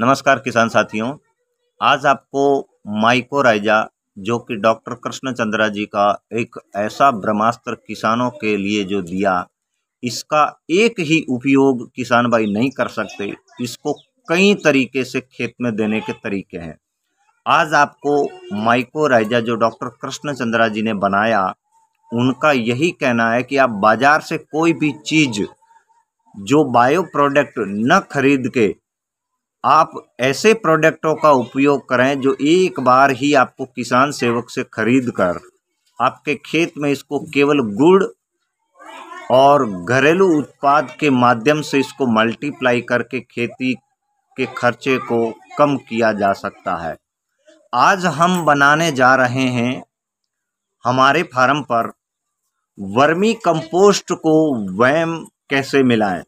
नमस्कार किसान साथियों आज आपको माइकोराइजा जो कि डॉक्टर कृष्ण चंद्रा जी का एक ऐसा ब्रह्मास्त्र किसानों के लिए जो दिया इसका एक ही उपयोग किसान भाई नहीं कर सकते इसको कई तरीके से खेत में देने के तरीके हैं आज आपको माइकोराइजा जो डॉक्टर कृष्ण चंद्रा जी ने बनाया उनका यही कहना है कि आप बाज़ार से कोई भी चीज़ जो बायो प्रोडक्ट न खरीद के आप ऐसे प्रोडक्टों का उपयोग करें जो एक बार ही आपको किसान सेवक से खरीद कर आपके खेत में इसको केवल गुड़ और घरेलू उत्पाद के माध्यम से इसको मल्टीप्लाई करके खेती के खर्चे को कम किया जा सकता है आज हम बनाने जा रहे हैं हमारे फार्म पर वर्मी कंपोस्ट को वैम कैसे मिलाएं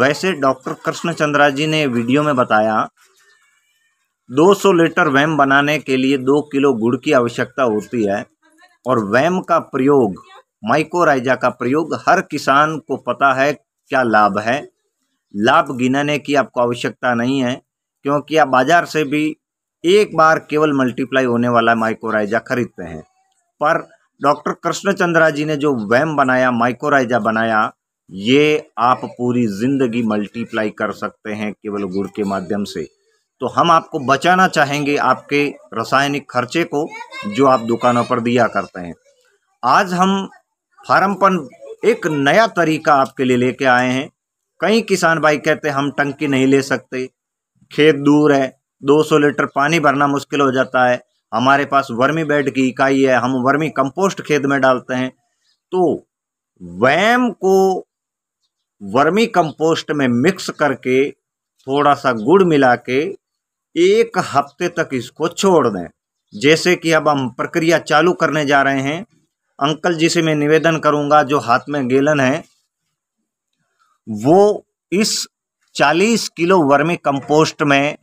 वैसे डॉक्टर कृष्ण चंद्रा जी ने वीडियो में बताया 200 लीटर वैम बनाने के लिए दो किलो गुड़ की आवश्यकता होती है और वैम का प्रयोग माइकोराइजा का प्रयोग हर किसान को पता है क्या लाभ है लाभ गिनाने की आपको आवश्यकता नहीं है क्योंकि आप बाज़ार से भी एक बार केवल मल्टीप्लाई होने वाला माइकोराइजा खरीदते हैं पर डॉक्टर कृष्णचंद्रा जी ने जो वैम बनाया माइकोराइजा बनाया ये आप पूरी ज़िंदगी मल्टीप्लाई कर सकते हैं केवल गुड़ के माध्यम से तो हम आपको बचाना चाहेंगे आपके रासायनिक खर्चे को जो आप दुकानों पर दिया करते हैं आज हम फार्मपन एक नया तरीका आपके लिए लेके आए हैं कई किसान भाई कहते हैं हम टंकी नहीं ले सकते खेत दूर है 200 लीटर पानी भरना मुश्किल हो जाता है हमारे पास वर्मी बेड की इकाई है हम वर्मी कंपोस्ट खेत में डालते हैं तो वैम को वर्मी कंपोस्ट में मिक्स करके थोड़ा सा गुड़ मिला के एक हफ्ते तक इसको छोड़ दें जैसे कि अब हम प्रक्रिया चालू करने जा रहे हैं अंकल जी से मैं निवेदन करूंगा जो हाथ में गेलन है वो इस 40 किलो वर्मी कंपोस्ट में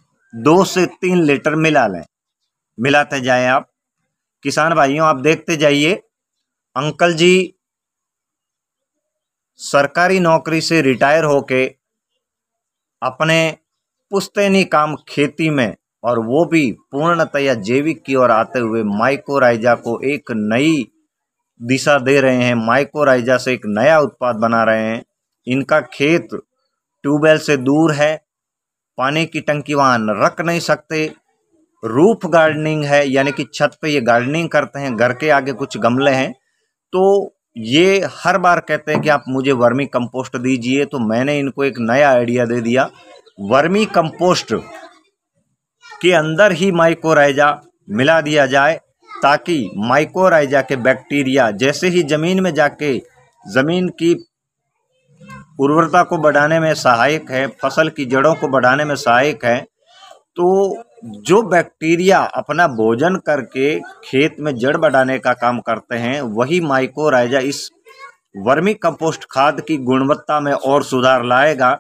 दो से तीन लीटर मिला लें मिलाते जाएं आप किसान भाइयों आप देखते जाइए अंकल जी सरकारी नौकरी से रिटायर होके अपने पुस्तैनी काम खेती में और वो भी पूर्णतया जैविक की ओर आते हुए माइकोराइजा को एक नई दिशा दे रहे हैं माइकोराइजा से एक नया उत्पाद बना रहे हैं इनका खेत ट्यूबवेल से दूर है पानी की टंकी वहाँ रख नहीं सकते रूफ गार्डनिंग है यानी कि छत पे ये गार्डनिंग करते हैं घर के आगे कुछ गमले हैं तो ये हर बार कहते हैं कि आप मुझे वर्मी कंपोस्ट दीजिए तो मैंने इनको एक नया आइडिया दे दिया वर्मी कंपोस्ट के अंदर ही माइकोराइजा मिला दिया जाए ताकि माइकोराइजा के बैक्टीरिया जैसे ही ज़मीन में जाके ज़मीन की उर्वरता को बढ़ाने में सहायक है फसल की जड़ों को बढ़ाने में सहायक है तो जो बैक्टीरिया अपना भोजन करके खेत में जड़ बढ़ाने का काम करते हैं वही माइकोराइजा इस वर्मी कंपोस्ट खाद की गुणवत्ता में और सुधार लाएगा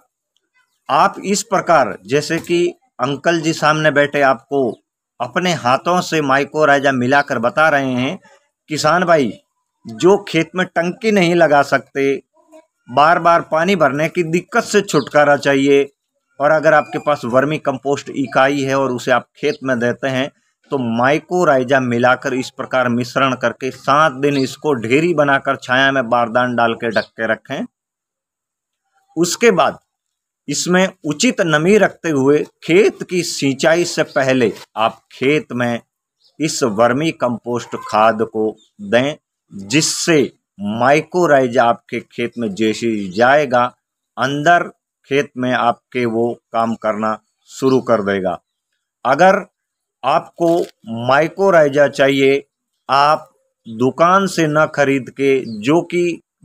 आप इस प्रकार जैसे कि अंकल जी सामने बैठे आपको अपने हाथों से माइकोराइजा मिलाकर बता रहे हैं किसान भाई जो खेत में टंकी नहीं लगा सकते बार बार पानी भरने की दिक्कत से छुटकारा चाहिए और अगर आपके पास वर्मी कंपोस्ट इकाई है और उसे आप खेत में देते हैं तो माइकोराइजा मिलाकर इस प्रकार मिश्रण करके सात दिन इसको ढेरी बनाकर छाया में बारदान डाल के ढक के रखें उसके बाद इसमें उचित नमी रखते हुए खेत की सिंचाई से पहले आप खेत में इस वर्मी कंपोस्ट खाद को दें जिससे माइकोराइजा आपके खेत में जैसे जाएगा अंदर खेत में आपके वो काम करना शुरू कर देगा अगर आपको माइकोराइजा चाहिए आप दुकान से ना खरीद के जो कि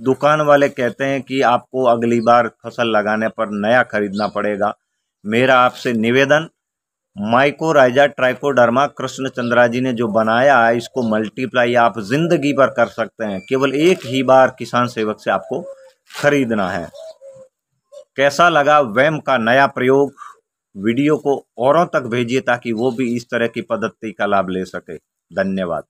दुकान वाले कहते हैं कि आपको अगली बार फसल लगाने पर नया खरीदना पड़ेगा मेरा आपसे निवेदन माइकोराइजा ट्राइकोडर्मा कृष्ण चंद्रा जी ने जो बनाया है इसको मल्टीप्लाई आप जिंदगी पर कर सकते हैं केवल एक ही बार किसान सेवक से आपको खरीदना है कैसा लगा वैम का नया प्रयोग वीडियो को औरों तक भेजिए ताकि वो भी इस तरह की पद्धति का लाभ ले सके धन्यवाद